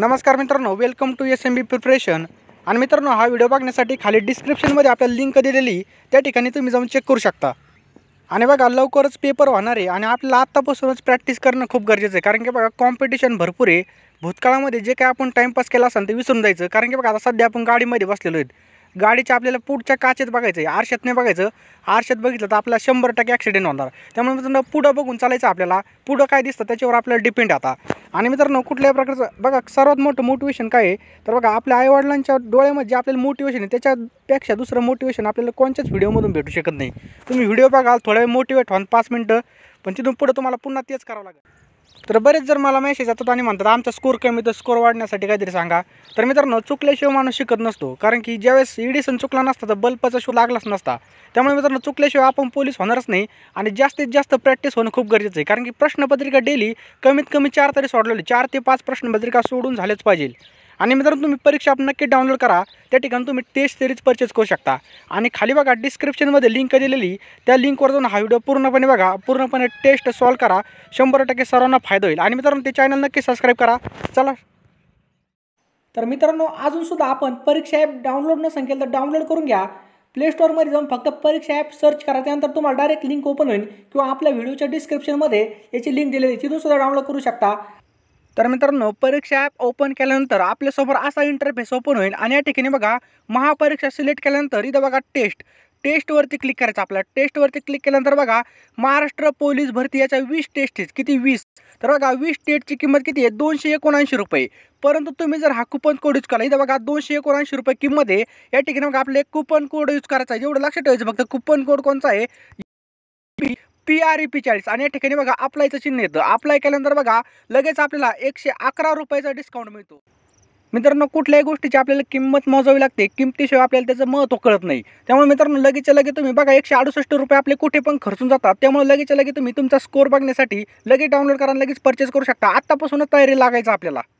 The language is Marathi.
नमस्कार मित्रांनो welcome to S M B preparation आणि मित्रांनो हा व्हिडिओ बघण्यासाठी खाली डिस्क्रिप्शनमध्ये आपल्याला लिंक दिलेली त्या ठिकाणी तुम्ही जाऊन चेक करू शकता आणि बघा लवकरच पेपर होणार आहे आणि आपल्याला आत्तापासूनच प्रॅक्टिस करणं खूप गरजेचं आहे कारण की बघा कॉम्पिटिशन भरपूर आहे भूतकाळामध्ये जे काय आपण टाईमपास केला असेल ते विसरून जायचं कारण की बघा आता सध्या आपण गाडीमध्ये बसलेलो आहेत गाडीच्या आपल्याला पुढच्या काचेत बघायचं आहे आरशात नाही बघायचं आरशात बघितलं तर आपला शंभर टक्के ॲक्सिडेंट होणार त्यामुळे मित्रांनो पुढं बघून चालायचं आपल्याला पुढं काय दिसतं त्याच्यावर आपल्याला डिपेंड आता आणि मित्रांनो कुठल्या प्रकारचं बघा सर्वात मोठं मोटिवेशन काय आहे तर बघा आपल्या आईवडिलांच्या डोळ्यामध्ये जे आपल्याला मोटिवेशन आहे त्याच्यापेक्षा दुसरं मोटिवेशन आपल्याला कोणत्याच व्हिडिओमधून भेटू शकत नाही तुम्ही व्हिडिओ बघाल थोड्या वेळ मोटिवेट व्हाल पाच मिनटं पण तिथून पुढं तुम्हाला पुन्हा तेच करावं लागेल तर बरेच जर मला मेसेज येतात आणि म्हणतात आमचा स्कोर कमी तर स्कोर वाढण्यासाठी काहीतरी सांगा तर मित्रांनो चुकल्याशिवाय माणूस शिकत नसतो कारण की ज्यावेळेस इडिसन चुकला नसता तर बल्बचा शो लागलाच नसता त्यामुळे मित्रांनो चुकल्याशिवाय आपण पोलीस होणारच नाही आणि जास्तीत जास्त प्रॅक्टिस होणं खूप गरजेचं आहे कारण की प्रश्नपत्रिका डेली कमीत कमी चार तरी सोडलेली चार ते पाच प्रश्नपत्रिका सोडून झालेच पाहिजे आणि मित्रांनो तुम्ही परीक्षा आपण नक्की डाउनलोड करा त्या ठिकाणी तुम्ही टेस्ट सिरीज परचेस करू शकता आणि खाली बघा डिस्क्रिप्शनमध्ये लिंक दिलेली त्या लिंकवर जाऊन हा व्हिडिओ पूर्णपणे बघा पूर्णपणे टेस्ट सॉल्व करा शंभर टक्के सर्वांना फायदा होईल आणि मित्रांनो ते चॅनल नक्की सबस्क्राईब करा चला तर मित्रांनो अजूनसुद्धा आपण परीक्षा ॲप डाउनलोड न सांगेल तर डाउनलोड करून घ्या प्लेस्टोरमध्ये जाऊन फक्त परीक्षा ॲप सर्च करा त्यानंतर तुम्हाला डायरेक्ट लिंक ओपन होईल किंवा आपल्या व्हिडिओच्या डिस्क्रिप्शनमध्ये याची लिंक दिलेली सुद्धा डाउनलोड करू शकता तर मित्रांनो परीक्षा ॲप ओपन केल्यानंतर आपल्यासमोर असा इंटरफेस ओपन होईल आणि या ठिकाणी बघा महापरीक्षा सिलेक्ट केल्यानंतर इथं बघा टेस्ट वरती क्लिक करायचं आपल्याला टेस्टवरती क्लिक केल्यानंतर बघा महाराष्ट्र पोलीस भरती याच्या वीस आहेत किती वीस तर बघा वीस टेस्टची किंमत किती आहे दोनशे एकोणऐंशी रुपये परंतु तुम्ही जर हा कुपन कोड यूज करा इथं बघा दोनशे एकोणऐंशी रुपये किंमत आहे या ठिकाणी बघा आपले कुपन कोड यूज करायचा आहे एवढं लक्षात ठेवायचं फक्त कुपन कोड कोणता आहे पी आर ई पी चाळीस आणि या ठिकाणी बघा अप्लायचं चिन्ह येतं अप्लाय केल्यानंतर बघा लगेच आपल्याला एकशे अकरा रुपयाचा डिस्काउंट मिळतो मित्रांनो कुठल्याही गोष्टीची आपल्याला किंमत मोजावी लागते किमतीशिवाय आपल्याला त्याचं महत्त्व कळत नाही त्यामुळे मित्रांनो लगेचच्या लगेच तुम्ही बघा एकशे अडुसष्ट रुपये आपले कुठे पण खर्चून जातात त्यामुळे लगेच्या लगेच तुम्ही तुमचा स्कोर बघण्यासाठी लगेच डाउनलोड करा लगेच परचेस करू शकता आत्तापासूनच तयारी लागायचं आपल्याला